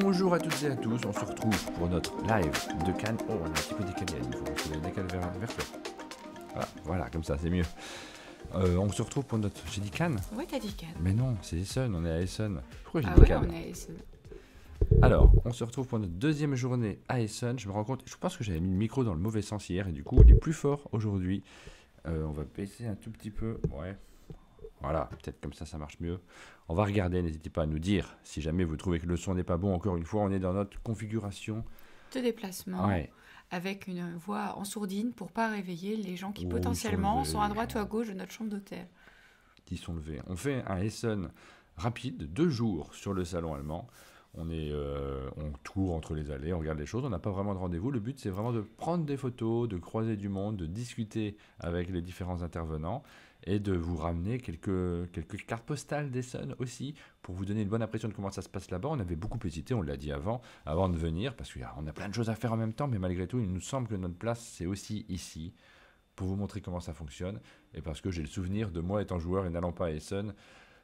Bonjour à toutes et à tous, on se retrouve pour notre live de Cannes. Oh, on a un petit peu décalé, il faut je se décale vers, vers toi. Voilà, comme ça, c'est mieux. Euh, on se retrouve pour notre. J'ai dit Cannes Ouais, t'as dit Cannes. Mais non, c'est Essen, on est à Essen. Pourquoi j'ai ah dit Cannes on est à Essen. Alors, on se retrouve pour notre deuxième journée à Essen. Je me rends compte, je pense que j'avais mis le micro dans le mauvais sens hier et du coup, il est plus fort aujourd'hui. Euh, on va baisser un tout petit peu. Ouais, voilà, peut-être comme ça, ça marche mieux. On va regarder, n'hésitez pas à nous dire si jamais vous trouvez que le son n'est pas bon. Encore une fois, on est dans notre configuration de déplacement. Avec une voix en sourdine pour pas réveiller les gens qui oh, potentiellement sont, à droite ou à gauche de notre chambre d'hôtel. Qui sont levés. On fait un Essen rapide, deux jours sur le salon allemand. On, est, euh, on tourne entre les allées, on regarde les choses, on n'a pas vraiment de rendez-vous. Le but, c'est vraiment de prendre des photos, de croiser du monde, de discuter avec les différents intervenants et de vous ramener quelques, quelques cartes postales d'Essonne aussi pour vous donner une bonne impression de comment ça se passe là-bas. On avait beaucoup hésité, on l'a dit avant, avant de venir parce qu'on a plein de choses à faire en même temps, mais malgré tout, il nous semble que notre place c'est aussi ici pour vous montrer comment ça fonctionne et parce que j'ai le souvenir de moi étant joueur et n'allant pas à Essonne,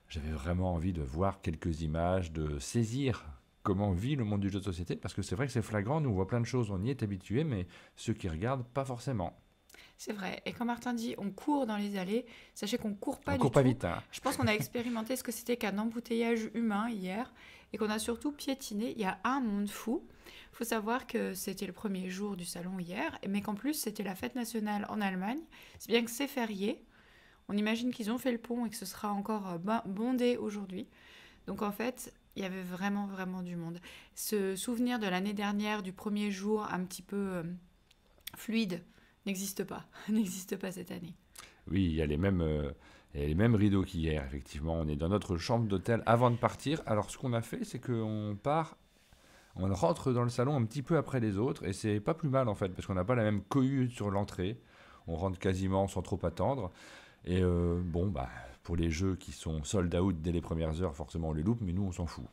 j'avais vraiment envie de voir quelques images, de saisir comment vit le monde du jeu de société parce que c'est vrai que c'est flagrant, nous on voit plein de choses, on y est habitué, mais ceux qui regardent pas forcément. C'est vrai. Et quand Martin dit on court dans les allées, sachez qu'on court pas on court pas vite. Hein. Je pense qu'on a expérimenté ce que c'était qu'un embouteillage humain hier et qu'on a surtout piétiné. Il y a un monde fou. Il faut savoir que c'était le premier jour du salon hier, mais qu'en plus c'était la fête nationale en Allemagne. C'est bien que c'est férié. On imagine qu'ils ont fait le pont et que ce sera encore euh, bondé aujourd'hui. Donc en fait, il y avait vraiment, vraiment du monde. Ce souvenir de l'année dernière, du premier jour un petit peu euh, fluide, n'existe pas, n'existe pas cette année. Oui, il y a les mêmes, euh, les mêmes rideaux qu'hier, effectivement. On est dans notre chambre d'hôtel avant de partir. Alors, ce qu'on a fait, c'est qu'on part, on rentre dans le salon un petit peu après les autres, et c'est pas plus mal en fait, parce qu'on n'a pas la même cohue sur l'entrée. On rentre quasiment sans trop attendre. Et euh, bon, bah, pour les jeux qui sont sold out dès les premières heures, forcément on les loupe, mais nous on s'en fout.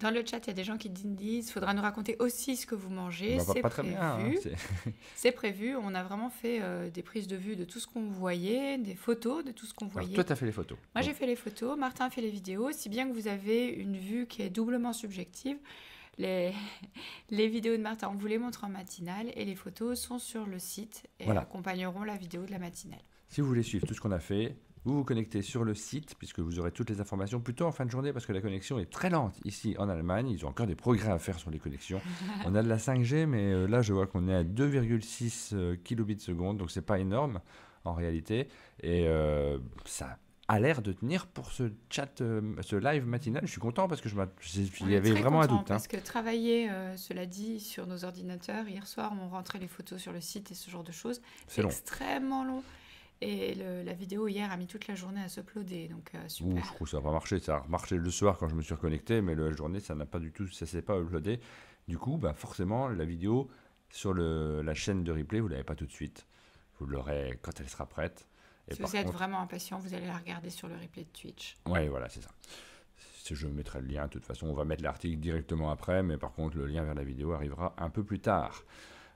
Dans le chat, il y a des gens qui disent faudra nous raconter aussi ce que vous mangez. Bah, c'est hein, prévu. c'est prévu. On a vraiment fait euh, des prises de vue de tout ce qu'on voyait, des photos de tout ce qu'on voyait. Alors, toi, tu as fait les photos. Moi, j'ai fait les photos. Martin a fait les vidéos. Si bien que vous avez une vue qui est doublement subjective. Les, les vidéos de Martin, on vous les montre en matinale et les photos sont sur le site et accompagneront la vidéo de la matinale. Si vous voulez suivre tout ce qu'on a fait, vous vous connectez sur le site, puisque vous aurez toutes les informations plutôt en fin de journée, parce que la connexion est très lente ici en Allemagne. Ils ont encore des progrès à faire sur les connexions. On a de la 5G, mais euh, là, je vois qu'on est à 2,6 euh, kilobits seconde, donc c'est pas énorme en réalité. Et euh, ça a l'air de tenir pour ce chat, ce live matinal. Je suis content parce que je y avait vraiment un doute. Hein. Parce que travailler, cela dit, sur nos ordinateurs, hier soir, on rentrait les photos sur le site et ce genre de choses. C'est extrêmement long. Et la vidéo hier a mis toute la journée à s'uploader, donc euh, super. Ouh, je trouve ça n'a pas marché. Ça a marché le soir quand je me suis reconnecté, mais la journée, ça n'a pas du tout, ça s'est pas uploadé. Du coup, bah forcément, la vidéo sur le, la chaîne de replay, vous l'avez pas tout de suite. Vous l'aurez quand elle sera prête. Et si vous êtes vraiment impatient, vous allez la regarder sur le replay de Twitch. Oui, voilà, c'est ça. Je mettrai le lien. De toute façon, on va mettre l'article directement après, mais par contre, le lien vers la vidéo arrivera un peu plus tard.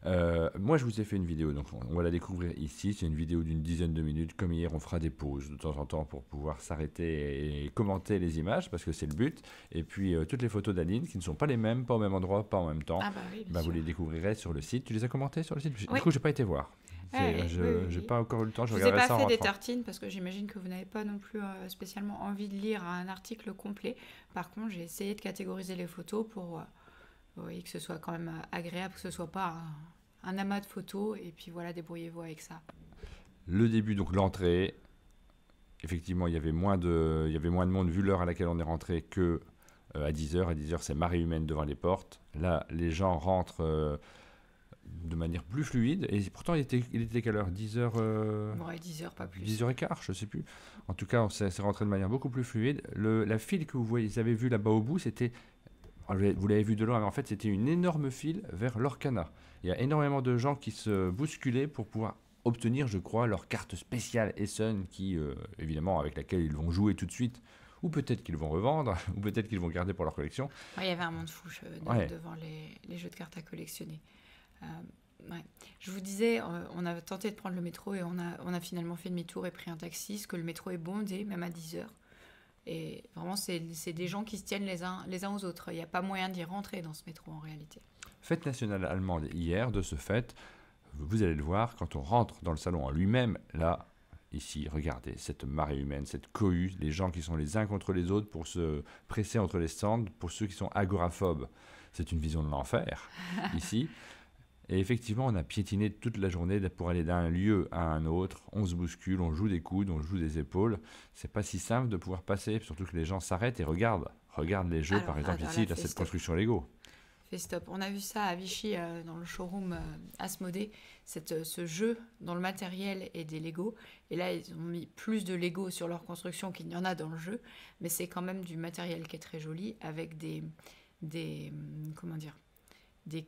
Euh, moi, je vous ai fait une vidéo, donc on va la découvrir ici. C'est une vidéo d'une dizaine de minutes. Comme hier, on fera des pauses de temps en temps pour pouvoir s'arrêter et commenter les images, parce que c'est le but. Et puis, euh, toutes les photos d'Aline, qui ne sont pas les mêmes, pas au même endroit, pas en même temps, ah bah bah, vous les découvrirez sur le site. Tu les as commentées sur le site Du coup, j'ai pas été voir. Euh, je n'ai pas encore eu le temps, je, ça vous ai pas fait des tartines parce que j'imagine que vous n'avez pas non plus spécialement envie de lire un article complet. Par contre, j'ai essayé de catégoriser les photos pour... Oui, que ce soit quand même euh, agréable, que ce soit pas un, amas de photos. Et puis voilà, débrouillez-vous avec ça. Le début, donc l'entrée. Effectivement, il y avait moins de, il y avait moins de monde vu l'heure à laquelle on est rentré que euh, à 10h. À 10h, c'est marée humaine devant les portes. Là, les gens rentrent. Euh, de manière plus fluide. Et pourtant, il était, il était quelle heure 10h Ouais, 10h, pas plus. 10h15, je sais plus. En tout cas, on s'est rentré de manière beaucoup plus fluide. la file que vous voyez, avez vue là-bas au bout, c'était ah, vous l'avez vu de loin, mais en fait c'était une énorme file vers canard. Il y a énormément de gens qui se bousculaient pour pouvoir obtenir, je crois, leur carte spéciale Essen, qui, euh, évidemment, avec laquelle ils vont jouer tout de suite, ou peut-être qu'ils vont revendre, ou peut-être qu'ils vont garder pour leur collection. il y avait un monde fou devant les, jeux de cartes à collectionner. Euh, je vous disais, on a tenté de prendre le métro et on a, finalement fait demi-tour et pris un taxi, parce que le métro est bondé, même à 10 heures. Et vraiment, c'est des gens qui se tiennent les uns, les uns aux autres. Il n'y a pas moyen d'y rentrer dans ce métro en réalité. Fête nationale allemande hier, de ce fait, vous allez le voir, quand on rentre dans le salon en lui-même, là, ici, regardez, cette marée humaine, cette cohue, les gens qui sont les uns contre les autres pour se presser entre les stands, pour ceux qui sont agoraphobes. C'est une vision de l'enfer, ici. Et effectivement, on a piétiné toute la journée pour aller d'un lieu à un autre. On se bouscule, on joue des coudes, on joue des épaules. C'est pas si simple de pouvoir passer, surtout que les gens s'arrêtent et regardent. Regardent les jeux, par exemple, ici, là, cette construction Lego. stop. On a vu ça à Vichy, euh, dans le showroom euh, cette, euh, ce jeu dont le matériel est des Lego. Et là, ils ont mis plus de Lego sur leur construction qu'il n'y en a dans le jeu. Mais c'est quand même du matériel qui est très joli, avec des. des hum, comment dire des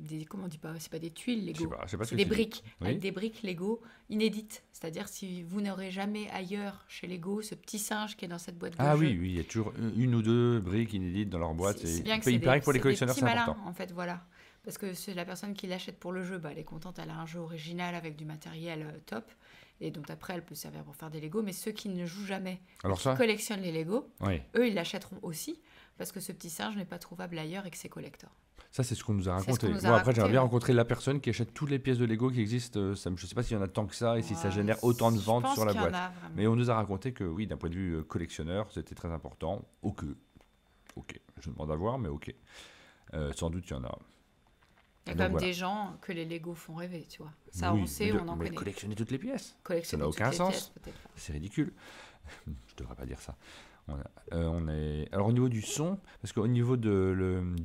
des comment on dit pas c'est pas des tuiles Lego c'est des briques des briques Lego inédites c'est-à-dire si vous n'aurez jamais ailleurs chez Lego ce petit singe qui est dans cette boîte de ah oui oui il y a toujours une ou deux briques inédites dans leur boîte c'est, bien que c'est pour les collectionneurs c'est important en fait voilà parce que c'est la personne qui l'achète pour le jeu bah, elle est contente elle a un jeu original avec du matériel euh, top et dont après elle peut servir pour faire des Lego mais ceux qui ne jouent jamais Alors qui collectionnent les Lego eux ils l'achèteront aussi parce que ce petit singe n'est pas trouvable ailleurs et que c'est collector. Ça, c'est ce qu'on nous a raconté. après, j'aimerais bien rencontrer la personne qui achète toutes les pièces de Lego qui existent. Euh, ça, je ne sais pas s'il y en a tant que ça et si ça génère autant de ventes sur la boîte. Mais on nous a raconté que, oui, d'un point de vue euh, collectionneur, c'était très important. Ok. Ok, je demande à voir, mais ok. Euh, sans doute, il y en a. Il y a quand même des gens que les Lego font rêver, tu vois. Ça, on sait, on en mais collectionner toutes les pièces. ça n'a aucun sens. C'est ridicule. je ne devrais pas dire ça. Euh, on, est... Alors au niveau du son, parce qu'au niveau du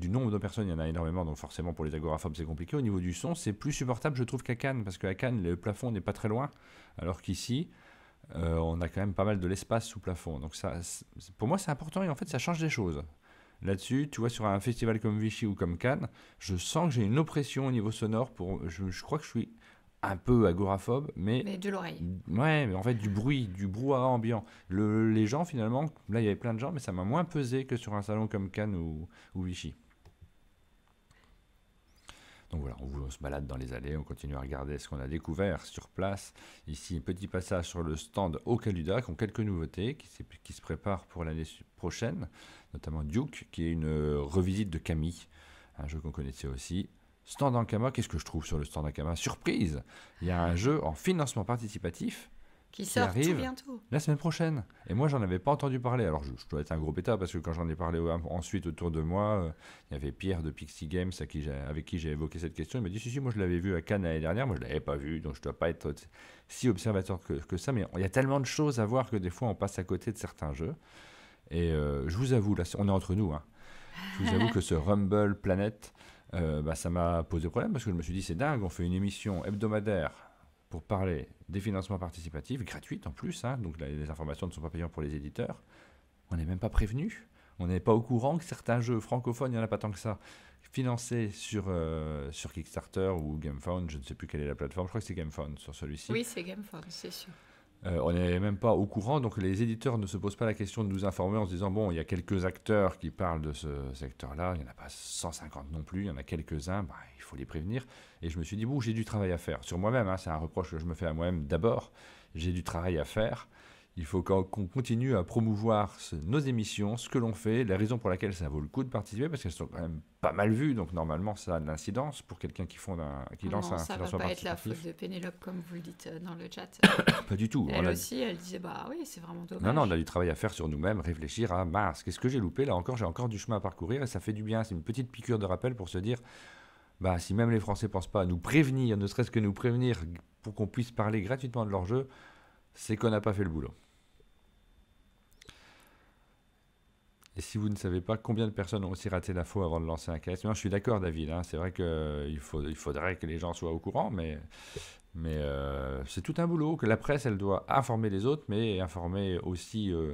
nombre de personnes, il y en a énormément, donc forcément pour les agoraphobes c'est compliqué. Au niveau du son, c'est plus supportable je trouve qu'à Cannes, parce qu'à Cannes le plafond n'est pas très loin, alors qu'ici euh, on a quand même pas mal de l'espace sous plafond. Donc ça, pour moi c'est important et en fait ça change des choses. Là-dessus, tu vois, sur un festival comme Vichy ou comme Cannes, je sens que j'ai une oppression au niveau sonore. Pour, je crois que je suis un peu agoraphobe, mais... mais de l'oreille. Ouais, mais en fait, du bruit, du brouhaha ambiant. Le, les gens, finalement, là, il y avait plein de gens, mais ça m'a moins pesé que sur un salon comme Cannes ou, Vichy. Donc voilà, on, se balade dans les allées, on continue à regarder ce qu'on a découvert sur place. Ici, un petit passage sur le stand au qui ont quelques nouveautés, qui, qui se préparent pour l'année prochaine, notamment Duke, qui est une revisite de Camille, un jeu qu'on connaissait aussi. Stand Ankama, qu'est-ce que je trouve sur le stand Ankama Surprise Il y a un jeu en financement participatif qui, sort tout bientôt. la semaine prochaine. Et moi, j'en avais pas entendu parler. Alors, je, dois être un gros bêta, parce que quand j'en ai parlé ensuite autour de moi, euh, il y avait Pierre de Pixie Games avec qui j'ai évoqué cette question. Il m'a dit Si, si, moi je l'avais vu à Cannes l'année dernière, moi je l'avais pas vu, donc je dois pas être si observateur que, ça. Mais il y a tellement de choses à voir que des fois on passe à côté de certains jeux. Et euh, je vous avoue, là, on est entre nous. Hein. Je vous avoue que ce Rumble Planet. Euh, bah, ça m'a posé problème parce que je me suis dit c'est dingue, on fait une émission hebdomadaire pour parler des financements participatifs, gratuites en plus, hein. donc les informations ne sont pas payantes pour les éditeurs. On n'est même pas prévenu, on n'est pas au courant que certains jeux francophones, il n'y en a pas tant que ça, financés sur, euh, sur Kickstarter ou GameFound, je ne sais plus quelle est la plateforme, je crois que c'est GameFound sur celui-ci. Oui, c'est GameFound, c'est sûr. Euh, on n'est même pas au courant, donc les éditeurs ne se posent pas la question de nous informer en se disant, bon, il y a quelques acteurs qui parlent de ce secteur-là, il n'y en a pas 150 non plus, il y en a quelques-uns, bah, il faut les prévenir. Et je me suis dit, bon, j'ai du travail à faire, sur moi-même, hein, c'est un reproche que je me fais à moi-même d'abord, j'ai du travail à faire il faut qu'on continue à promouvoir nos émissions, ce que l'on fait, la raison pour laquelle ça vaut le coup de participer, parce qu'elles sont quand même pas mal vues, donc normalement ça a de l'incidence pour quelqu'un qui, un, qui lance un Ça va pas être la faute de Pénélope, comme vous le dites euh, dans le chat. pas du tout. Elle aussi, elle disait, bah oui, c'est vraiment dommage. Non, non, on a du travail à faire sur nous-mêmes, réfléchir à, mince, qu'est-ce que j'ai loupé Là encore, j'ai encore du chemin à parcourir, et ça fait du bien, c'est une petite piqûre de rappel pour se dire, bah si même les Français pensent pas à nous prévenir, ne serait-ce que nous prévenir, pour qu'on puisse parler gratuitement de leur jeu, c'est qu'on n'a pas fait le boulot. Et si vous ne savez pas combien de personnes ont aussi raté l'info avant de lancer un caisse, je suis d'accord, David. Hein. c'est vrai qu'il euh, faut, il faudrait que les gens soient au courant, mais, mais euh, c'est tout un boulot que la presse, elle doit informer les autres, mais informer aussi euh,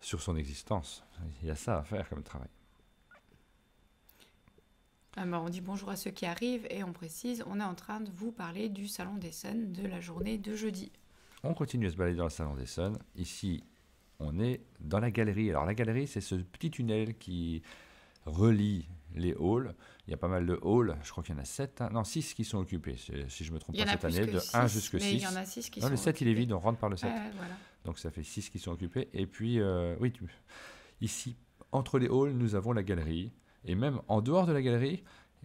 sur son existence. Il y a ça à faire comme travail. on dit bonjour à ceux qui arrivent et on précise, on est en train de vous parler du Salon des Suns de la journée de jeudi. On continue à se balader dans le Salon des Suns. Ici, on est dans la galerie. Alors la galerie, c'est ce petit tunnel qui relie les halls. Il y a pas mal de halls, je crois qu'il y en a 7, hein. non 6 qui sont occupés, si je me trompe pas cette année, de 1 jusqu'à 6. Il y en a 6 qui non, le 7 il est vide, on rentre par le 7. Ah, Donc ça fait 6 qui sont occupés. Et puis, euh, oui, ici, entre les halls, nous avons la galerie. Et même en dehors de la galerie,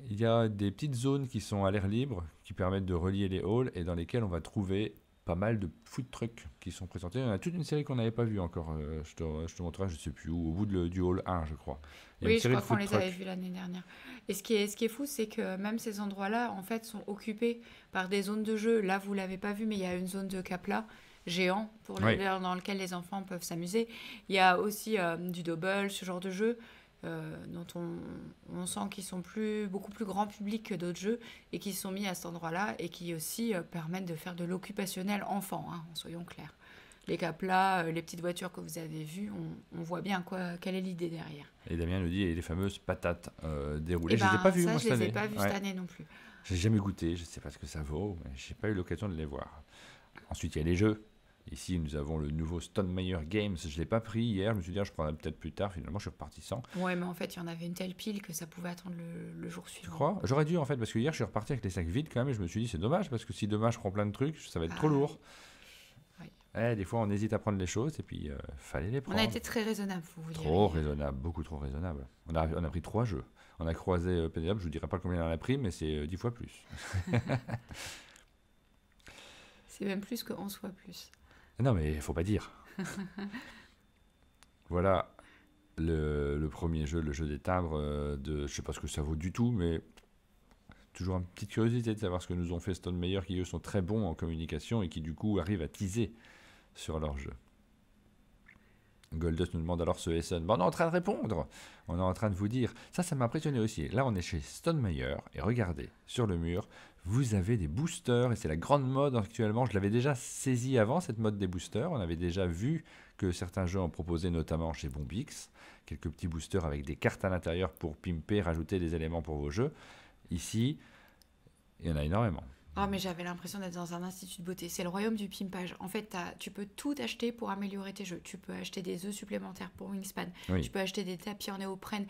il y a des petites zones qui sont à l'air libre, qui permettent de relier les halls et dans lesquelles on va trouver pas mal de food trucks qui sont présentés. Il a toute une série qu'on n'avait pas vue encore. Euh, je, te, je montrerai, je ne sais plus où, au bout du hall 1, je crois. oui, je crois qu'on les avait vus l'année dernière. Et ce qui est, ce qui est fou, c'est que même ces endroits-là, en fait, sont occupés par des zones de jeu. Là, vous ne l'avez pas vu, mais il y a une zone de capla géant pour dans lequel les enfants peuvent s'amuser. Il y a aussi euh, du double, ce genre de jeu. Euh, dont on, sent qu'ils sont beaucoup plus grand public que d'autres jeux et qui sont mis à cet endroit-là et qui aussi euh, permettent de faire de l'occupationnel enfant, hein, soyons clairs. Les capes-là, euh, les petites voitures que vous avez vues, on, voit bien quoi, quelle est l'idée derrière. Et Damien le dit, et les fameuses patates déroulées, eh je ne les ai ben, pas vues cette année. non plus. J'ai jamais goûté, je ne sais pas ce que ça vaut, mais n'ai pas eu l'occasion de les voir. Ensuite, il y a les jeux. Ici, nous avons le nouveau Stonemeyer Games. Je ne l'ai pas pris hier. Je me suis dit, ah, je prendrai peut-être plus tard. Finalement, je suis reparti sans. Ouais, mais en fait, il y en avait une telle pile que ça pouvait attendre le, jour suivant. Tu crois J'aurais dû, en fait, parce que hier, je suis reparti avec les sacs vides quand même. Et je me suis dit, c'est dommage, parce que si demain, je prends plein de trucs, ça va être trop ah. lourd. Oui. Eh, des fois, on hésite à prendre les choses et puis il euh, fallait les prendre. On a été très raisonnable, vous dire. Trop raisonnable, beaucoup trop raisonnable. On a, on a pris trois jeux. On a croisé euh, je ne vous dirai pas combien on a pris, mais c'est euh, dix fois plus. c'est même plus que 11 fois plus. Non, mais il faut pas dire. voilà le, premier jeu, le jeu des timbres. Euh, de, je sais pas ce que ça vaut du tout, mais toujours une petite curiosité de savoir ce que nous ont fait Stone qui eux sont très bons en communication et qui du coup arrivent à teaser sur leur jeu. Goldust nous demande alors ce Essen. on est en train de répondre. On est en train de vous dire. Ça, ça m'a impressionné aussi. Là, on est chez Stone et regardez, sur le mur, vous avez des boosters, et c'est la grande mode actuellement. Je l'avais déjà saisi avant, cette mode des boosters. On avait déjà vu que certains jeux en proposaient, notamment chez Bombix, quelques petits boosters avec des cartes à l'intérieur pour pimper, rajouter des éléments pour vos jeux. Ici, il y en a énormément. Ah, mais j'avais l'impression d'être dans un institut de beauté. C'est le royaume du pimpage. En fait, tu peux tout acheter pour améliorer tes jeux. Tu peux acheter des œufs supplémentaires pour Wingspan. Tu peux acheter des tapis en néoprène.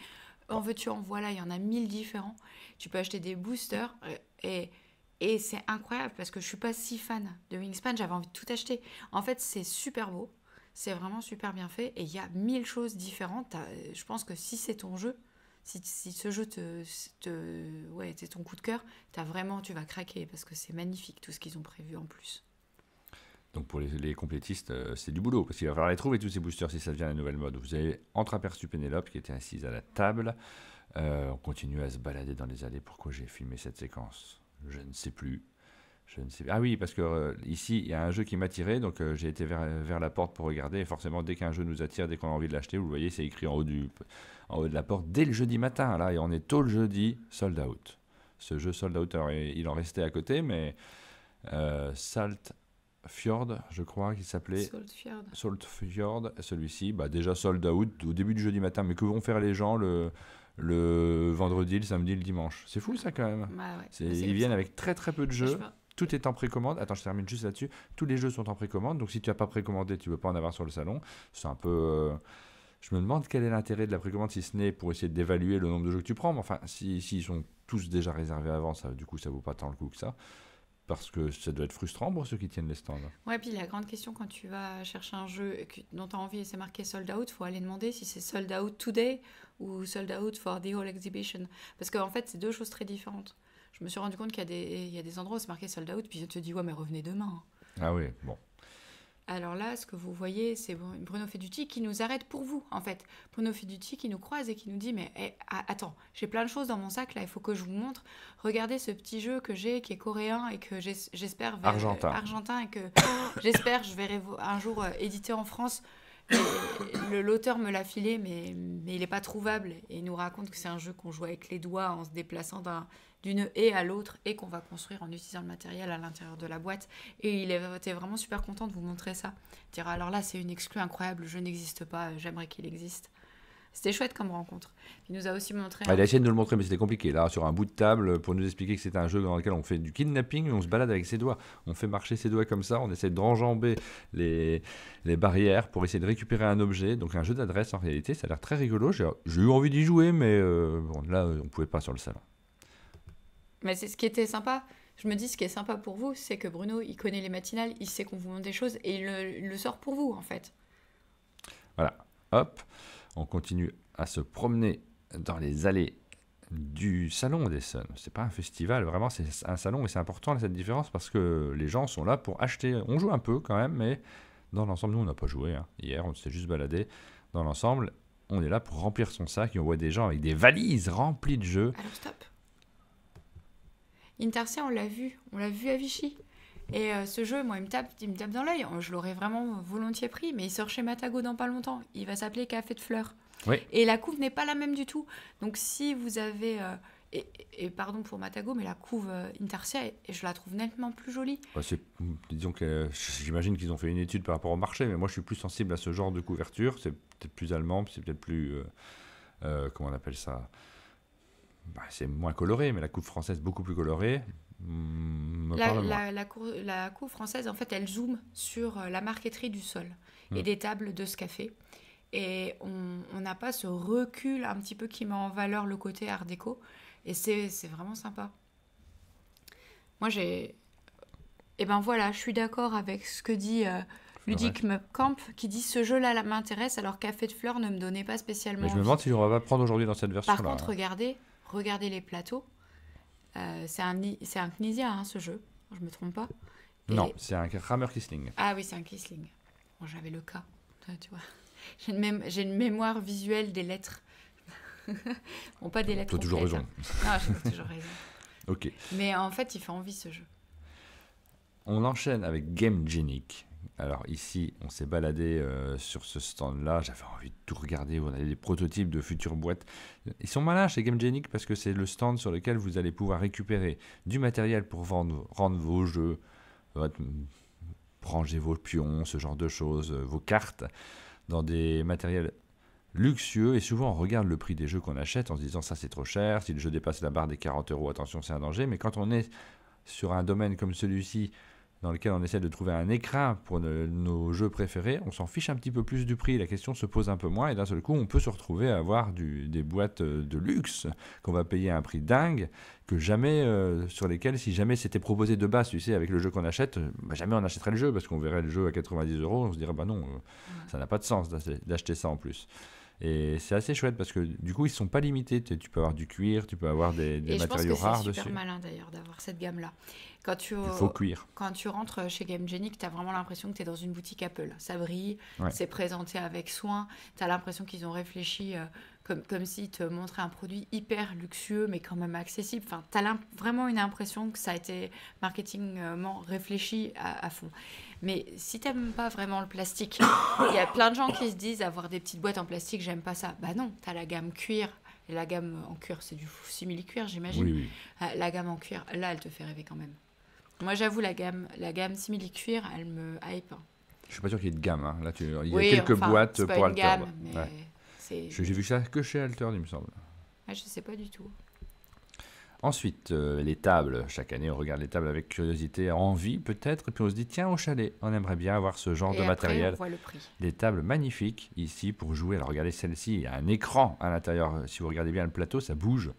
En veux-tu, en voilà, il y en a mille différents. Tu peux acheter des boosters. Euh, et et c'est incroyable parce que je suis pas si fan de Wingspan, j'avais envie de tout acheter. En fait, c'est super beau, c'est vraiment super bien fait et il y a mille choses différentes. Euh, je pense que si c'est ton jeu, si, ce jeu te, ouais, c'est ton coup de cœur, as vraiment, tu vas craquer parce que c'est magnifique tout ce qu'ils ont prévu en plus. Donc pour les, complétistes, euh, c'est du boulot parce qu'il va falloir les trouver tous ces boosters si ça devient la nouvelle mode. Vous avez entre-aperçu Pénélope qui était assise à la table. Euh, on continue à se balader dans les allées. Pourquoi j'ai filmé cette séquence je ne sais plus. Je ne sais... Ah oui, parce que euh, ici, il y a un jeu qui m'attirait, donc euh, j'ai été vers, la porte pour regarder. Et forcément, dès qu'un jeu nous attire, dès qu'on a envie de l'acheter, vous voyez, c'est écrit en haut, du, en haut de la porte dès le jeudi matin. Là, et on est tôt le jeudi, sold out. Ce jeu sold out, il en restait à côté, mais euh, Salt Fjord, je crois qu'il s'appelait. Saltfjord. Saltfjord, celui-ci, bah, déjà sold out au début du jeudi matin. Mais que vont faire les gens le le vendredi, le samedi, le dimanche. C'est fou ça quand même. Bah bah, ils viennent avec très très peu de jeux. Tout est en précommande. Attends, je termine juste là-dessus. Tous les jeux sont en précommande. Donc si tu n'as pas précommandé, tu ne peux pas en avoir sur le salon. C'est un peu... Euh, je me demande quel est l'intérêt de la précommande, si ce n'est pour essayer d'évaluer le nombre de jeux que tu prends. Mais enfin, s'ils si, sont tous déjà réservés avant, ça, du coup, ça vaut pas tant le coup que ça parce que ça doit être frustrant pour ceux qui tiennent les stands. Ouais, puis la grande question quand tu vas chercher un jeu dont tu as envie et c'est marqué sold out, faut aller demander si c'est sold out today ou sold out for the whole exhibition. Parce qu'en fait, c'est deux choses très différentes. Je me suis rendu compte qu'il y, y, a des endroits où c'est marqué sold out, puis je te dis, ouais, mais revenez demain. Hein. Ah oui, bon. Alors là, ce que vous voyez, c'est Bruno Feduti qui nous arrête pour vous, en fait. Bruno Feduti qui nous croise et qui nous dit Mais eh, ah, attends, j'ai plein de choses dans mon sac là, il faut que je vous montre. Regardez ce petit jeu que j'ai qui est coréen et que j'espère. Argentin. argentin et que j'espère je verrai un jour éditer euh, édité en France. Euh, l'auteur me l'a filé, mais, il n'est pas trouvable et il nous raconte que c'est un jeu qu'on joue avec les doigts en se déplaçant d'un d'une haie à l'autre et qu'on va construire en utilisant le matériel à l'intérieur de la boîte. Et il était vraiment super content de vous montrer ça. Dire alors là, c'est une exclue incroyable, je n'existe pas, j'aimerais qu'il existe. C'était chouette comme rencontre. Il nous a aussi montré. Ah, il a essayé de nous le montrer, mais c'était compliqué. Là, sur un bout de table, pour nous expliquer que c'était un jeu dans lequel on fait du kidnapping, on se balade avec ses doigts. On fait marcher ses doigts comme ça, on essaie de renjamber les, barrières pour essayer de récupérer un objet. Donc, un jeu d'adresse en réalité, ça a l'air très rigolo. J'ai eu envie d'y jouer, mais euh, là, on pouvait pas sur le salon. Mais c'est ce qui était sympa. Je me dis, ce qui est sympa pour vous, c'est que Bruno, il connaît les matinales, il sait qu'on vous montre des choses et il le, sort pour vous, en fait. Voilà. Hop. On continue à se promener dans les allées du salon des Ce C'est pas un festival, vraiment, c'est un salon et c'est important cette différence parce que les gens sont là pour acheter. On joue un peu quand même, mais dans l'ensemble, nous on n'a pas joué. Hein. Hier, on s'est juste baladé. Dans l'ensemble, on est là pour remplir son sac et on voit des gens avec des valises remplies de jeux. Alors stop. Intercia, on l'a vu, on l'a vu à Vichy. Et euh, ce jeu, moi, il me tape, il me tape dans l'œil. Je l'aurais vraiment volontiers pris, mais il sort chez Matago dans pas longtemps. Il va s'appeler Café de Fleurs. Oui. Et la couve n'est pas la même du tout. Donc si vous avez... Euh, et, pardon pour Matago, mais la couve euh, je la trouve nettement plus jolie. Bah, disons que j'imagine qu'ils ont fait une étude par rapport au marché, mais moi je suis plus sensible à ce genre de couverture. C'est peut-être plus allemand, c'est peut-être plus... Euh, comment on appelle ça bah, c'est moins coloré, mais la coupe française beaucoup plus colorée. Mm, la, coupe française, en fait, elle zoome sur euh, la marqueterie du sol et mm. des tables de ce café. Et on n'a pas ce recul un petit peu qui met en valeur le côté art déco. Et c'est vraiment sympa. Moi, j'ai. Et eh ben voilà, je suis d'accord avec ce que dit euh, ludique Ludic Camp qui dit ce jeu-là m'intéresse alors Café de Fleurs ne me donnait pas spécialement. Mais je me demande si on va pas prendre aujourd'hui dans cette version-là. Par contre, regardez, Regardez les plateaux. Euh, c'est un, c'est un Knizia, hein, ce jeu, je me trompe pas. non, c'est un Kramer Kisling. Ah oui, c'est un Kisling. J'avais le cas, tu vois. J'ai une, mémoire visuelle des lettres. On pas des lettres. Hein. as toujours raison. Hein. toujours raison. ok. Mais en fait, il fait envie ce jeu. On enchaîne avec Game Genic, alors ici, on s'est baladé euh, sur ce stand-là. J'avais envie de tout regarder. On avait des prototypes de futures boîtes. Ils sont malins chez GameGenic parce que c'est le stand sur lequel vous allez pouvoir récupérer du matériel pour vendre, rendre vos jeux, ranger vos pions, ce genre de choses, euh, vos cartes, dans des matériels luxueux. Et souvent, on regarde le prix des jeux qu'on achète en se disant ça c'est trop cher. Si le jeu dépasse la barre des 40 euros, attention, c'est un danger. Mais quand on est sur un domaine comme celui-ci dans lequel on essaie de trouver un écran pour nos jeux préférés, on s'en fiche un petit peu plus du prix, la question se pose un peu moins, et d'un seul coup, on peut se retrouver à avoir des boîtes euh, de luxe qu'on va payer à un prix dingue, que jamais, euh, sur lesquelles, si jamais c'était proposé de base, tu sais, avec le jeu qu'on achète, bah, jamais on achèterait le jeu, parce qu'on verrait le jeu à 90 euros, on se dirait, bah non, euh, ça n'a pas de sens d'acheter ça en plus. Et c'est assez chouette parce que du coup, ils ne sont pas limités. Tu peux avoir du cuir, tu peux avoir des, matériaux rares dessus. C'est super malin d'ailleurs d'avoir cette gamme-là. Quand tu, Quand tu rentres chez Game Genic, tu as vraiment l'impression que tu es dans une boutique Apple. Ça brille, c'est présenté avec soin. Tu as l'impression qu'ils ont réfléchi euh, comme, comme s'il te montrait un produit hyper luxueux, mais quand même accessible. Enfin, tu as vraiment une impression que ça a été marketingment réfléchi à, fond. Mais si tu pas vraiment le plastique, il y a plein de gens qui se disent avoir des petites boîtes en plastique, j'aime pas ça. Bah non, tu as la gamme cuir. Et la gamme en cuir, c'est du simili-cuir, j'imagine. Oui, oui. Euh, la gamme en cuir, là, elle te fait rêver quand même. Moi, j'avoue, la gamme, la gamme simili-cuir, elle me hype. Je suis pas sûr qu'il y ait de gamme. Hein. Là, tu... Il y a quelques boîtes pour Alter. Gamme, mais... J'ai vu ça que chez Alter, il me semble. Ah, je sais pas du tout. Ensuite, euh, les tables. Chaque année, on regarde les tables avec curiosité, envie peut-être, puis on se dit tiens, au chalet, on aimerait bien avoir ce genre de matériel. On le prix. Les tables magnifiques ici pour jouer. Alors regardez celle-ci, il y a un écran à l'intérieur. Si vous regardez bien le plateau, ça bouge.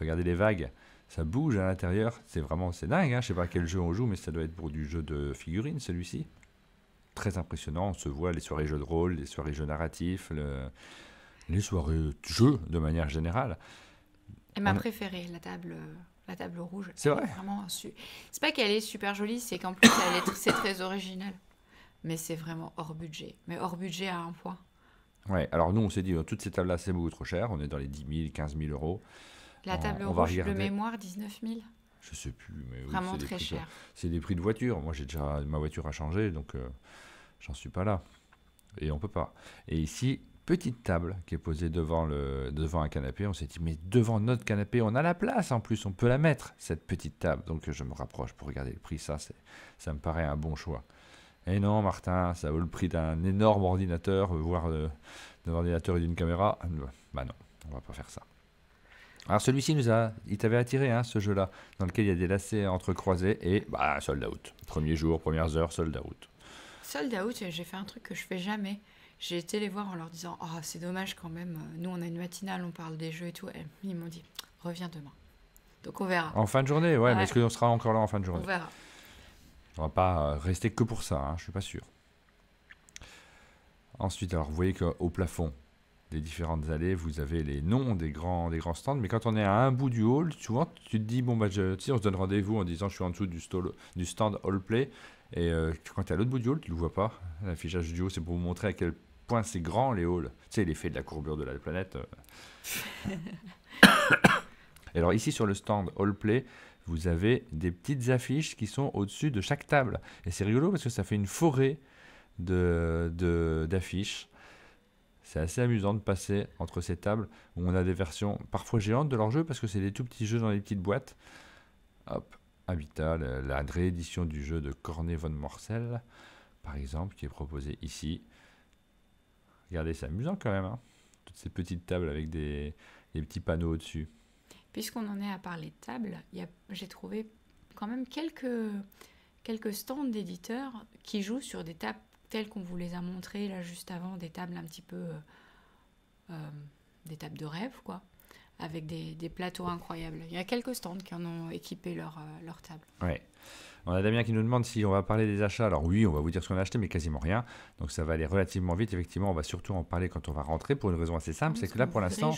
Regardez les vagues, ça bouge à l'intérieur. C'est vraiment c'est dingue. Hein. Je ne sais pas à quel jeu on joue, mais ça doit être pour du jeu de figurines celui-ci. Très impressionnant. On se voit les soirées jeux de rôle, les soirées jeux narratifs. Le les soirées jeu, de manière générale. Elle ma préférée, la table la table rouge. C'est vrai. Vraiment C'est pas qu'elle est super jolie, c'est qu'en plus c'est très original. Mais c'est vraiment hors budget. Mais hors budget à un point. Ouais, alors nous on s'est dit, euh, toutes ces tables-là c'est beaucoup trop cher, on est dans les 10 000, 15 000 euros. La table rouge, le mémoire, 19 000 Je sais plus, mais vraiment très cher. C'est des prix de voiture. Moi j'ai déjà ma voiture à changer, donc euh, j'en suis pas là. Et on peut pas. Et ici, petite table qui est posée devant, le, devant un canapé. On s'est dit, mais devant notre canapé, on a la place en plus, on peut la mettre, cette petite table. Donc je me rapproche pour regarder le prix, ça, ça me paraît un bon choix. Et non, Martin, ça vaut le prix d'un énorme ordinateur, euh, voire euh, d'un ordinateur et d'une caméra. Bah non, on va pas faire ça. Alors celui-ci nous a, il t'avait attiré, hein, ce jeu-là, dans lequel il y a des lacets entrecroisés et bah sold out. Premier jour, premières heures, sold out. Sold out, j'ai fait un truc que je fais jamais. J'ai été les voir en leur disant oh, c'est dommage quand même, nous on a une matinale, on parle des jeux et tout. Et ils m'ont dit Reviens demain. Donc on verra. En fin de journée, ouais, mais est-ce qu'on sera encore là en fin de journée On verra. On va pas euh, rester que pour ça, je hein, je suis pas sûr. Ensuite, alors vous voyez qu'au plafond des différentes allées, vous avez les noms des grands, des grands stands, mais quand on est à un bout du hall, souvent tu te dis Bon, bah, je, on se donne rendez-vous en disant Je suis en dessous du, du stand All Play. Et euh, quand tu es à l'autre bout du hall, tu ne le vois pas. L'affichage du haut, c'est pour vous montrer à quel point c'est grand les halls. Tu sais, l'effet de la courbure de la planète. Euh. alors ici sur le stand Hall Play, vous avez des petites affiches qui sont au-dessus de chaque table. Et c'est rigolo parce que ça fait une forêt d'affiches. De, d'affiches. c'est assez amusant de passer entre ces tables où on a des versions parfois géantes de leurs jeux parce que c'est des tout petits jeux dans des petites boîtes. Hop, Habitat, la, réédition du jeu de Corné von Morcel, par exemple, qui est proposé ici. Regardez, c'est amusant quand même. Hein. Toutes ces petites tables avec des, petits panneaux au-dessus. Puisqu'on en est à parler de tables, j'ai trouvé quand même quelques, quelques stands d'éditeurs qui jouent sur des tables telles qu'on vous les a montrées là juste avant, des tables un petit peu. Euh, euh, des tables de rêve, quoi avec des, plateaux incroyables. Il y a quelques stands qui en ont équipé leur, tables. Euh, leur table. On a Damien qui nous demande si on va parler des achats. Alors oui, on va vous dire ce qu'on a acheté, mais quasiment rien. Donc ça va aller relativement vite. Effectivement, on va surtout en parler quand on va rentrer pour une raison assez simple, c'est que là pour l'instant,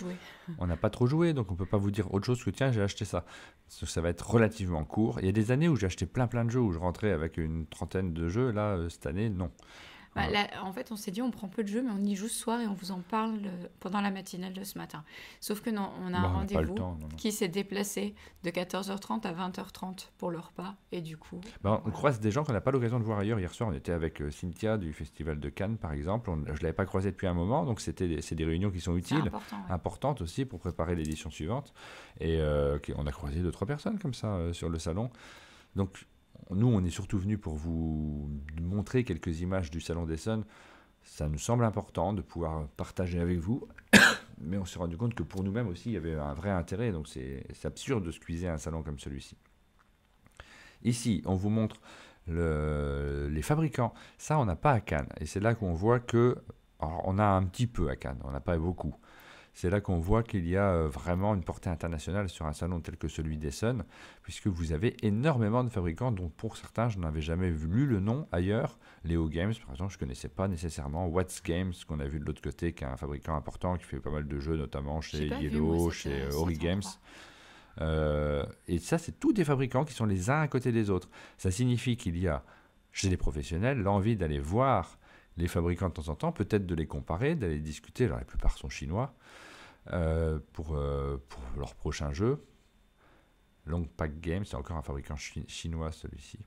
on n'a pas trop joué, donc on peut pas vous dire autre chose que tiens, j'ai acheté ça. ça va être relativement court. Il y a des années où j'ai acheté plein plein de jeux, où je rentrais avec une trentaine de jeux. Là, euh, cette année, non. Bah, en fait, on s'est dit, on prend peu de jeux, mais on y joue ce soir et on vous en parle euh, pendant la matinale de ce matin. Sauf que non, on a bah, un rendez-vous qui s'est déplacé de 14h30 à 20h30 pour le repas. Et du coup. Bah, on croise des gens qu'on n'a pas l'occasion de voir ailleurs. Hier soir, on était avec euh, Cynthia du Festival de Cannes, par exemple. je ne l'avais pas croisée depuis un moment, donc c'était c'est des réunions qui sont utiles, importantes aussi pour préparer l'édition suivante. Et euh, on a croisé deux, trois personnes comme ça sur le salon. Donc nous, on est surtout venu pour vous montrer quelques images du Salon d'Essonne. Ça nous semble important de pouvoir partager avec vous, mais on s'est rendu compte que pour nous-mêmes aussi, il y avait un vrai intérêt, donc c'est absurde de squeezer un salon comme celui-ci. Ici, on vous montre les fabricants. Ça, on n'a pas à Cannes, et c'est là qu'on voit que... on a un petit peu à Cannes, on n'a pas beaucoup, c'est là qu'on voit qu'il y a euh, vraiment une portée internationale sur un salon tel que celui d'Essen, puisque vous avez énormément de fabricants dont pour certains je n'avais jamais vu le nom ailleurs. Léo Games, par exemple, je ne connaissais pas nécessairement. Watts Games, qu'on a vu de l'autre côté, qui est un fabricant important, qui fait pas mal de jeux, notamment chez Yellow, chez euh, Ori Games. Euh, et ça, c'est tous des fabricants qui sont les uns à côté des autres. Ça signifie qu'il y a chez les professionnels l'envie d'aller voir les fabricants de temps en temps, peut-être de les comparer, d'aller discuter. Alors la plupart sont chinois, euh, pour, euh, pour leur prochain jeu. Long Pack Games, c'est encore un fabricant chinois celui-ci.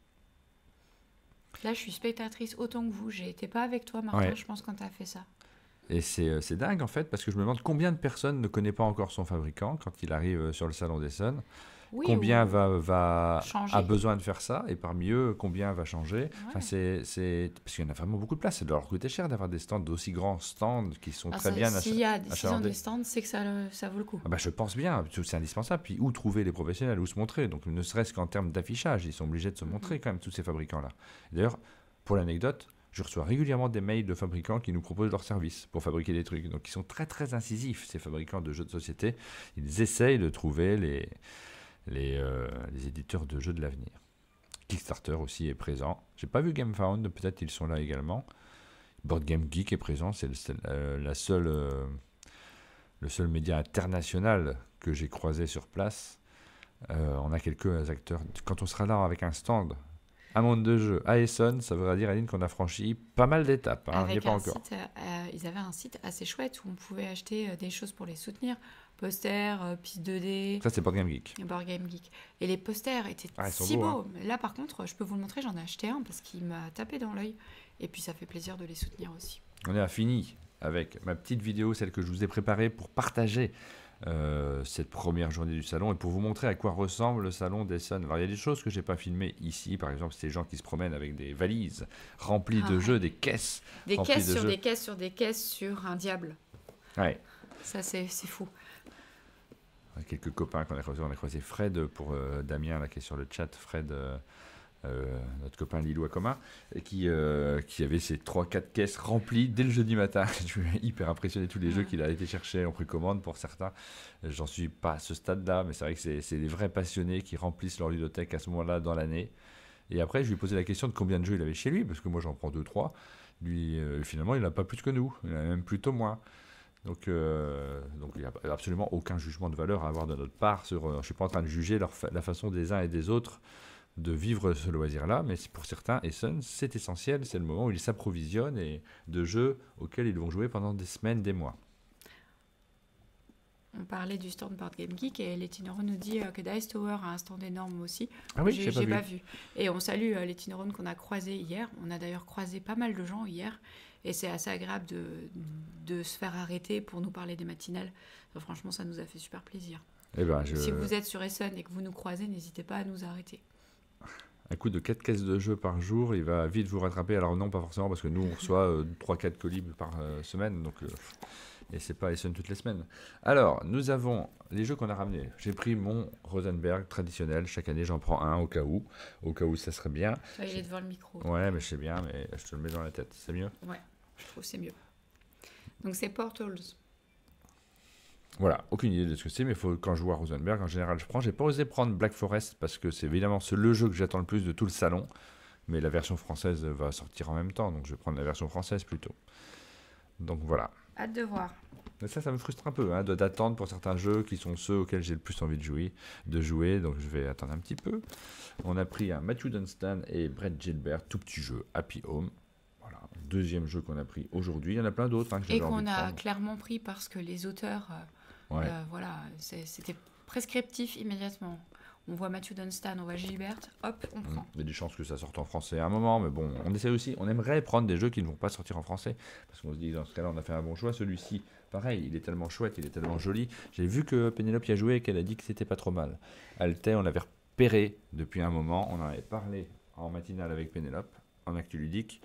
Là, je suis spectatrice autant que vous. J'ai été pas avec toi, Martin, je pense, quand tu as fait ça. Et euh, c'est dingue en fait, parce que je me demande combien de personnes ne connaissent pas encore son fabricant quand il arrive euh, sur le salon d'Essonne. combien va, va a besoin de faire ça et parmi eux, combien va changer. c'est, parce qu'il y en a vraiment beaucoup de place. Ça doit leur coûter cher d'avoir des stands d'aussi grands stands qui sont ah, très bien bien S'il y a des stands, c'est que ça, ça, vaut le coup. Ah bah, je pense bien, c'est indispensable. Puis où trouver les professionnels, où se montrer. Donc ne serait-ce qu'en termes d'affichage, ils sont obligés de se mm-hmm. montrer quand même, tous ces fabricants-là. D'ailleurs, pour l'anecdote, je reçois régulièrement des mails de fabricants qui nous proposent leurs services pour fabriquer des trucs. Donc ils sont très très incisifs, ces fabricants de jeux de société. Ils essayent de trouver les, les, euh, éditeurs de jeux de l'avenir. Kickstarter aussi est présent. J'ai pas vu GameFound, peut-être ils sont là également. Board Game Geek est présent, c'est euh, la seule, euh, le seul média international que j'ai croisé sur place. on a quelques acteurs. Quand on sera là avec un stand, un monde de jeu à ça voudrait dire, Aline, qu'on a franchi pas mal d'étapes. Hein. pas encore. Euh, ils avaient un site assez chouette où on pouvait acheter euh, des choses pour les soutenir. Posters, euh, pistes 2D. Ça, c'est Board Game Geek. Board Geek. Et les posters étaient ah, si beaux. Hein. Là, par contre, je peux vous le montrer, j'en ai acheté un parce qu'il m'a tapé dans l'œil. Et puis, ça fait plaisir de les soutenir aussi. On est à fini avec ma petite vidéo, celle que je vous ai préparée pour partager euh, cette première journée du salon et pour vous montrer à quoi ressemble le salon d'Essen. Alors il y a des choses que j'ai pas filmées ici, par exemple c'est les gens qui se promènent avec des valises remplies de ah jeux, des caisses. Des caisses sur des caisses sur des caisses sur un diable. Ouais. Ça c'est fou. Quelques copains qu'on a croisés, on a croisé Fred pour euh, Damien là, qui est sur le chat, Fred. Euh, euh, notre copain Lillois Akoma, qui, euh, qui avait ses 3-4 caisses remplies dès le jeudi matin. Je suis hyper impressionné tous les jeux qu'il a été chercher en commande pour certains. J'en suis pas à ce stade-là, mais c'est vrai que c'est des vrais passionnés qui remplissent leur ludothèque à ce moment-là dans l'année. Et après, je lui ai posé la question de combien de jeux il avait chez lui, parce que moi j'en prends 2-3. Lui, euh, finalement, il a pas plus que nous, il en a même plutôt moins. Donc, donc il n'y a absolument aucun jugement de valeur à avoir de notre part. je ne suis pas en train de juger la façon des uns et des autres de vivre ce loisir-là, mais pour certains, Essen, c'est essentiel, c'est le moment où ils s'approvisionnent et de jeux auxquels ils vont jouer pendant des semaines, des mois. On parlait du stand Board Game Geek et Letineuron nous dit euh, que Dice Tower a un stand énorme aussi. Ah oui, j'ai pas, vu. Et on salue euh, les qu'on a croisé hier. On a d'ailleurs croisé pas mal de gens hier. Et c'est assez agréable de, se faire arrêter pour nous parler des matinales. franchement, ça nous a fait super plaisir. Eh ben, si vous êtes sur Essen et que vous nous croisez, n'hésitez pas à nous arrêter. Un coup de 4 caisses de jeu par jour, il va vite vous rattraper. Alors non, pas forcément, parce que nous, on reçoit 3-4 euh, colis par euh, semaine, donc, ce euh, et c'est pas Essen toutes les semaines. Alors, nous avons les jeux qu'on a ramenés. J'ai pris mon Rosenberg traditionnel, chaque année j'en prends un au cas où, au cas où ça serait bien. Ah, il est devant le micro. Ouais, mais je sais bien, mais je te le mets dans la tête, c'est mieux Ouais, je trouve c'est mieux. Donc c'est Portals. Voilà, aucune idée de ce que c'est, mais faut, quand je vois Rosenberg, en général, je prends. J'ai pas osé prendre Black Forest parce que c'est évidemment le jeu que j'attends le plus de tout le salon. Mais la version française va sortir en même temps, donc je vais prendre la version française plutôt. Donc voilà. Hâte de voir. ça, ça me frustre un peu, hein, d'attendre pour certains jeux qui sont ceux auxquels j'ai le plus envie de jouer, de jouer, donc je vais attendre un petit peu. On a pris un Matthew Dunstan et Brett Gilbert, tout petit jeu, Happy Home. Voilà, deuxième jeu qu'on a pris aujourd'hui. Il y en a plein d'autres. Hein, et qu'on a clairement pris parce que les auteurs. Euh, euh, voilà, c'était prescriptif immédiatement. On voit Mathieu Dunstan, on voit Gilbert, hop, on mm. prend. Il y a des chances que ça sorte en français à un moment, mais bon, on essaie aussi, on aimerait prendre des jeux qui ne vont pas sortir en français, parce qu'on se dit, dans ce cas-là, on a fait un bon choix. Celui-ci, pareil, il est tellement chouette, il est tellement joli. J'ai vu que Pénélope y a joué et qu'elle a dit que c'était pas trop mal. Alté, on l'avait repéré depuis un moment, on en avait parlé en matinale avec Pénélope, en acte ludique.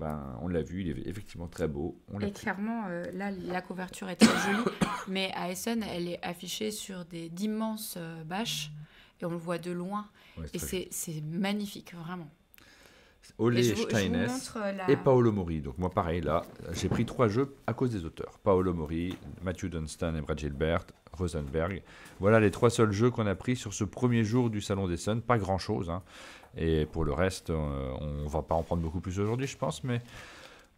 Ben, on l'a vu, il est effectivement très beau. et clairement, euh, là, la couverture est très jolie, mais à Essen, elle est affichée sur des d'immenses euh, bâches, et on le voit de loin. et c'est magnifique, vraiment. Olé, Steines euh, et Paolo Mori. Donc moi pareil, là, j'ai pris trois jeux à cause des auteurs. Paolo Mori, Matthew Dunstan et Brad Gilbert, Rosenberg. Voilà les trois seuls jeux qu'on a pris sur ce premier jour du Salon d'Essen. Pas grand-chose. Hein. Et pour le reste, euh, on va pas en prendre beaucoup plus aujourd'hui, je pense, mais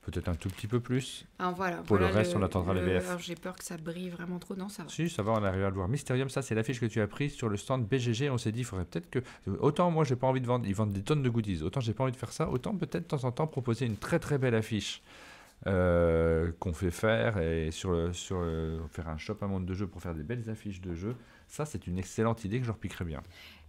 peut-être un tout petit peu plus. voilà, pour le reste, on attendra les VF. J'ai peur que ça brille vraiment trop. Non, ça va. Si, ça va, on arrive à le voir. Mysterium, ça, c'est l'affiche que tu as prise sur le stand BGG. On s'est dit, il faudrait peut-être que. Autant moi, j'ai pas envie de vendre. Ils vendent des tonnes de goodies. Autant j'ai pas envie de faire ça. Autant peut-être de temps en temps proposer une très très belle affiche. Euh, qu'on fait faire et sur, le, sur faire un shop à monde de jeux pour faire des belles affiches de jeux, ça c'est une excellente idée que je repiquerai bien.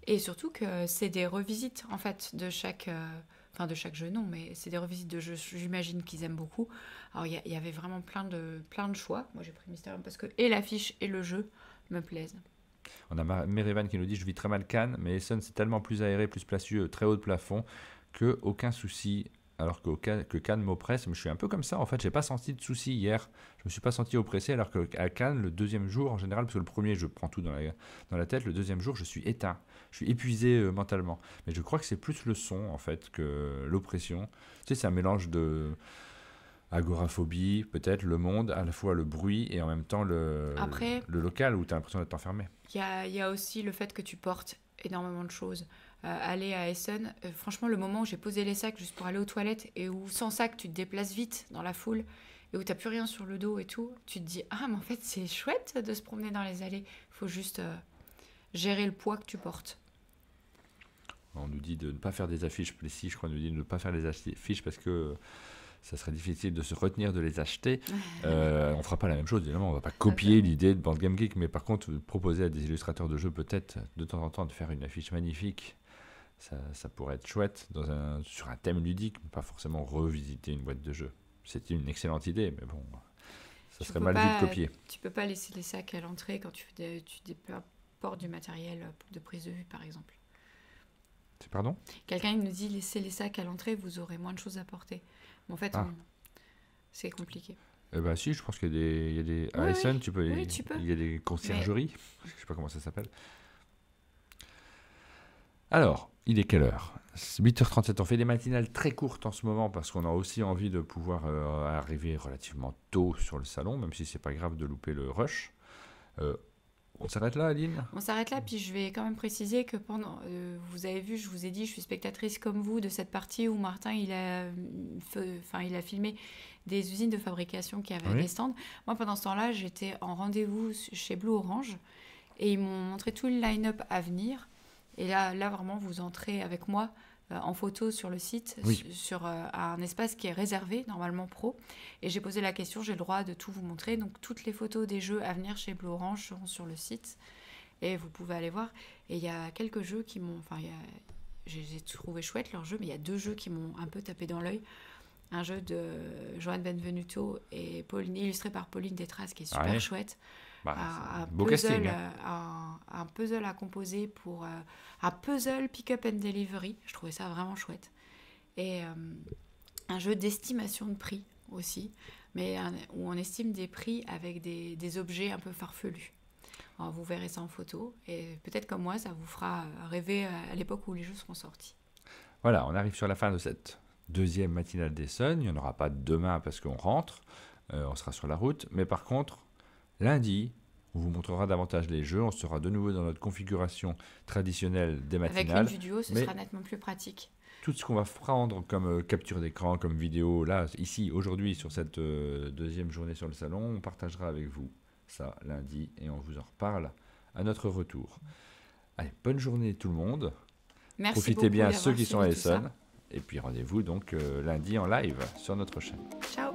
Et surtout que c'est des revisites en fait de chaque, euh, de chaque jeu non, mais c'est des revisites de jeux. J'imagine qu'ils aiment beaucoup. Alors il y, avait vraiment plein de plein de choix. Moi j'ai pris Mysterium parce que et l'affiche et le jeu me plaisent. On a Merevan qui nous dit je vis très mal Cannes, mais Essen c'est tellement plus aéré, plus placieux, très haut de plafond que aucun souci alors que Cannes m'oppresse. Mais je suis un peu comme ça, en fait, Je n'ai pas senti de souci hier. Je ne me suis pas senti oppressé, alors qu'à Cannes, le deuxième jour, en général, parce que le premier, je prends tout dans la, tête, le deuxième jour, je suis éteint. Je suis épuisé euh, mentalement. Mais je crois que c'est plus le son, en fait, que l'oppression. Tu sais, c'est un mélange de agoraphobie, peut-être le monde, à la fois le bruit et en même temps le, le local où tu as l'impression d'être enfermé. Il y a, y a aussi le fait que tu portes énormément de choses. Euh, aller à Essen, euh, franchement, le moment où j'ai posé les sacs juste pour aller aux toilettes et où sans sac, tu te déplaces vite dans la foule et où tu n'as plus rien sur le dos et tout, tu te dis Ah, mais en fait, c'est chouette de se promener dans les allées. Il faut juste euh, gérer le poids que tu portes. On nous dit de ne pas faire des affiches, si je crois, on nous dit de ne pas faire des affiches parce que ça serait difficile de se retenir de les acheter. On on fera pas la même chose, évidemment, on va pas copier l'idée de Band Game Geek, mais par contre, proposer à des illustrateurs de jeux peut-être de temps en temps de faire une affiche magnifique ça, pourrait être chouette dans un, sur un thème ludique, mais pas forcément revisiter une boîte de jeu. C'était une excellente idée, mais bon, ça serait mal vu de copier. Tu peux pas laisser les sacs à l'entrée quand tu, du matériel euh, de prise de vue, par exemple. Pardon Quelqu'un nous dit laissez les sacs à l'entrée, vous aurez moins de choses à porter. Mais en fait, ah. c'est compliqué. Eh ben si, je pense qu'il y a des, il tu peux, oui, tu peux. il y a des conciergeries, je je sais pas comment ça s'appelle. Alors, il est quelle heure 8h37, on fait des matinales très courtes en ce moment parce qu'on a aussi envie de pouvoir euh, arriver relativement tôt sur le salon, même si c'est pas grave de louper le rush. Euh, on s'arrête là, Aline On s'arrête là, puis je vais quand même préciser que pendant. Euh, vous avez vu, je vous ai dit, je suis spectatrice comme vous de cette partie où Martin, il a, enfin, il a filmé des usines de fabrication qui avaient des stands. Moi, pendant ce temps-là, j'étais en rendez-vous chez Blue Orange et ils m'ont montré tout le line-up à venir. Et là, là vraiment, vous entrez avec moi euh, en photo sur le site, sur euh, un espace qui est réservé, normalement pro. Et j'ai posé la question, j'ai le droit de tout vous montrer. Donc toutes les photos des jeux à venir chez Blue Orange seront sur le site. Et vous pouvez aller voir. Et il y a quelques jeux qui m'ont... Enfin, j'ai trouvé chouette leurs jeux, mais il y a deux jeux qui m'ont un peu tapé dans l'œil un jeu de Joanne Benvenuto et Pauline, illustré par Pauline Détras qui est super chouette un, bah, beau puzzle, hein. euh, un, puzzle à composer pour un euh, puzzle pick-up and delivery. Je trouvais ça vraiment chouette. Et euh, un jeu d'estimation de prix aussi, mais où on estime des prix avec des, objets un peu farfelus. vous verrez ça en photo et peut-être comme moi, ça vous fera rêver à l'époque où les jeux seront sortis. Voilà, on arrive sur la fin de cette deuxième matinale des Suns. Il n'y en aura pas demain parce qu'on rentre, on sera sur la route. Mais par contre, Lundi, on vous montrera davantage les jeux. On sera de nouveau dans notre configuration traditionnelle des matinales. Avec une du duo, ce sera nettement plus pratique. Tout ce qu'on va prendre comme euh, capture d'écran, comme vidéo, là, ici, aujourd'hui, sur cette euh, deuxième journée sur le salon, on partagera avec vous ça lundi et on vous en reparle à notre retour. Allez, bonne journée tout le monde. Merci Profitez bien ceux qui sont à Essonne. Et puis rendez-vous donc euh, lundi en live sur notre chaîne. Ciao